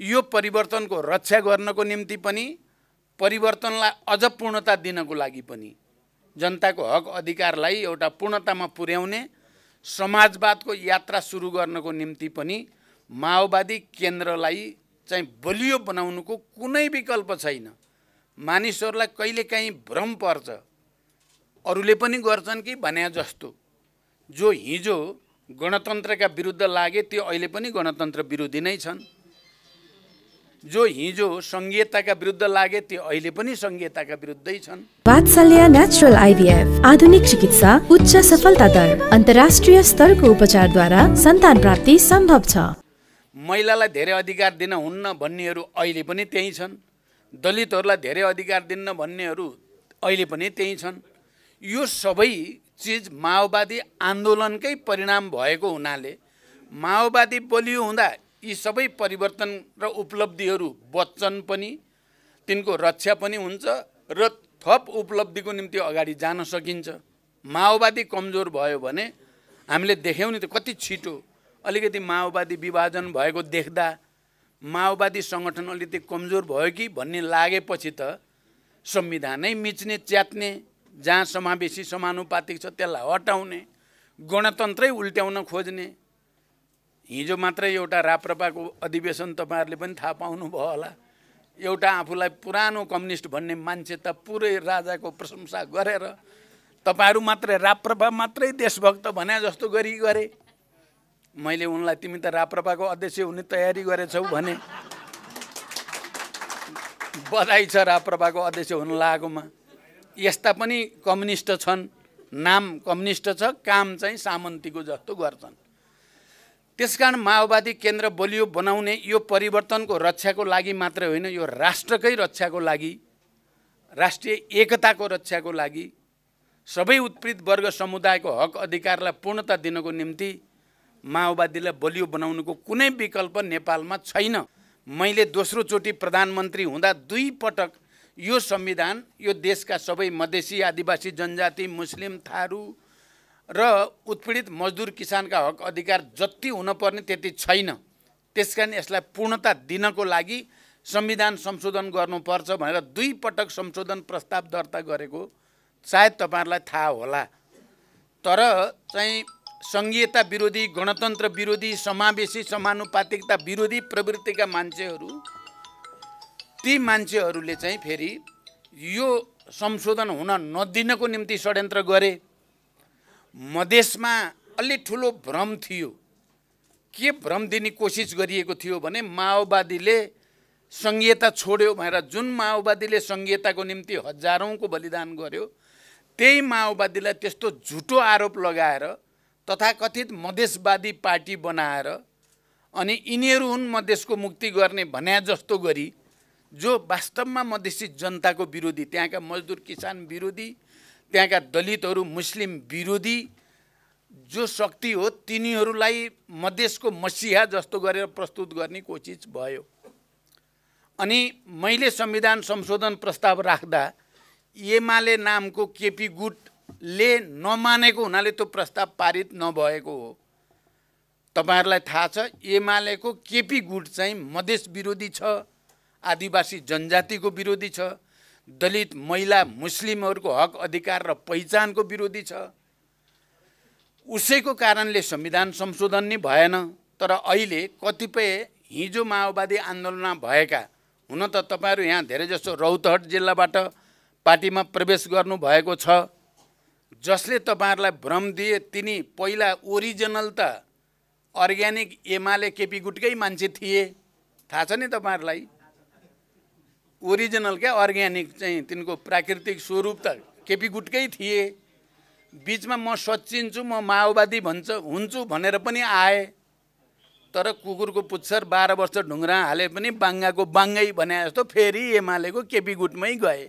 यो परिवर्तनको रक्षा गर्नको निम्ति पनि परिवर्तनलाई अझ पूर्णता दिनको लागि पनि जनताको हक अधिकारलाई एउटा पूर्णतामा पुर्याउने समाजवादको यात्रा सुरु गर्नको निम्ति पनि माओवादी केन्द्रलाई चाहिँ बलियो बनाउनुको कुनै विकल्प छैन मानिसहरूलाई कहिलेकाहीँ भ्रम पर्छ अरूले पनि गर्छन् कि भने जस्तो जो हिजो गणतन्त्रका विरुद्ध लागे त्यो अहिले पनि गणतन्त्र विरोधी नै छन् जो हिजो सङ्घीयताका विरुद्ध लागे त्यो अहिले पनि सङ्घीयताका विरुद्धै छन् नेचुरल आइभीएफ आधुनिक चिकित्सा उच्च सफलता दर अन्तर्राष्ट्रिय स्तरको उपचारद्वारा सन्तान प्राप्ति सम्भव छ महिलालाई धेरै अधिकार दिन हुन्न भन्नेहरू अहिले पनि त्यही छन् दलितहरूलाई धेरै अधिकार दिन्न भन्नेहरू अहिले पनि त्यही छन् यो सबै चिज माओवादी आन्दोलनकै परिणाम भएको हुनाले माओवादी बलियो हुँदा यी सबै परिवर्तन र उपलब्धिहरू बच्चन पनि तिनको रक्षा पनि हुन्छ र थप उपलब्धिको निम्ति अगाडि जान सकिन्छ माओवादी कमजोर भयो भने हामीले देख्यौँ नि त कति छिटो अलिकति माओवादी विभाजन भएको देख्दा माओवादी सङ्गठन अलिकति कमजोर भयो कि भन्ने लागेपछि त संविधानै मिच्ने च्यात्ने जहाँ समावेशी समानुपातिक छ त्यसलाई हटाउने गणतन्त्रै उल्ट्याउन खोज्ने हिजो मात्रै एउटा राप्रपाको अधिवेशन तपाईँहरूले पनि थाहा पाउनुभयो होला एउटा आफूलाई पुरानो कम्युनिस्ट भन्ने मान्छे त पुरै राजाको प्रशंसा गरेर तपाईँहरू मात्रै राप्रपा मात्रै देशभक्त भने जस्तो गरी गरे मैले उनलाई तिमी त राप्रपाको अध्यक्ष हुने तयारी गरेछौ भने बधाई छ राप्रपाको अध्यक्ष हुन लागेकोमा यस्ता पनि कम्युनिस्ट छन् नाम कम्युनिस्ट छ काम चाहिँ सामन्तीको जस्तो गर्छन् त्यसकारण माओवादी केन्द्र बलियो बनाउने यो परिवर्तनको रक्षाको लागि मात्र होइन यो राष्ट्रकै रक्षाको लागि राष्ट्रिय एकताको रक्षाको लागि सबै उत्पीडित वर्ग समुदायको हक अधिकारलाई पूर्णता दिनको निम्ति माओवादीलाई बलियो बनाउनुको कुनै विकल्प नेपालमा छैन मैले दोस्रो दोस्रोचोटि प्रधानमन्त्री हुँदा दुई पटक यो संविधान यो देशका सबै मधेसी आदिवासी जनजाति मुस्लिम थारू र उत्पीडित मजदुर किसानका हक अधिकार जति हुनपर्ने त्यति छैन त्यस कारण यसलाई पूर्णता दिनको लागि संविधान संशोधन गर्नुपर्छ भनेर दुई पटक संशोधन प्रस्ताव दर्ता गरेको सायद तपाईँहरूलाई थाहा होला तर चाहिँ सङ्घीयता विरोधी गणतन्त्र विरोधी समावेशी समानुपातिकता विरोधी प्रवृत्तिका मान्छेहरू ती मान्छेहरूले चाहिँ फेरि यो संशोधन हुन नदिनको निम्ति षड्यन्त्र गरे मधेसमा अलि ठुलो भ्रम थियो के भ्रम दिने कोसिस गरिएको थियो भने माओवादीले सङ्घीयता छोड्यो भनेर जुन माओवादीले सङ्घीयताको निम्ति हजारौँको बलिदान गर्यो त्यही माओवादीलाई त्यस्तो झुटो आरोप लगाएर तथाकथित मधेसवादी पार्टी बनाएर अनि यिनीहरू हुन् मधेसको मुक्ति गर्ने भन्या जस्तो गरी जो वास्तवमा मधेसी जनताको विरोधी त्यहाँका मजदुर किसान विरोधी त्यहाँका दलितहरू मुस्लिम विरोधी जो शक्ति हो तिनीहरूलाई मधेसको मसिहा जस्तो गरेर प्रस्तुत गर्ने कोसिस भयो अनि मैले संविधान संशोधन प्रस्ताव राख्दा एमाले नामको केपी गुटले नमानेको हुनाले त्यो प्रस्ताव पारित नभएको हो तपाईँहरूलाई थाहा छ एमालेको केपी गुट चाहिँ मधेस विरोधी छ आदिवासी जनजातिको विरोधी छ दलित महिला मुस्लिमहरूको हक अधिकार र पहिचानको विरोधी छ उसैको कारणले संविधान संशोधन नै भएन तर अहिले कतिपय हिजो माओवादी आन्दोलनमा भएका हुन त तपाईँहरू यहाँ धेरैजसो रौतहट जिल्लाबाट पार्टीमा प्रवेश गर्नुभएको छ जसले तपाईँहरूलाई भ्रम दिए तिनी पहिला ओरिजिनल त अर्ग्यानिक एमाले केपी गुटकै मान्छे थिए थाहा छ नि तपाईँहरूलाई ओरिजिनल क्या अर्ग्यानिक चाहिँ तिनको प्राकृतिक स्वरूप त केपी गुटकै थिए बिचमा म सचिन्छु म माओवादी भन्छ हुन्छु भनेर पनि आए तर कुकुरको पुच्छर बाह्र वर्ष ढुङ्ग्रा हाले पनि बाङ्गाको बाङ्गै भने जस्तो फेरि एमालेको केपी गुटमै गए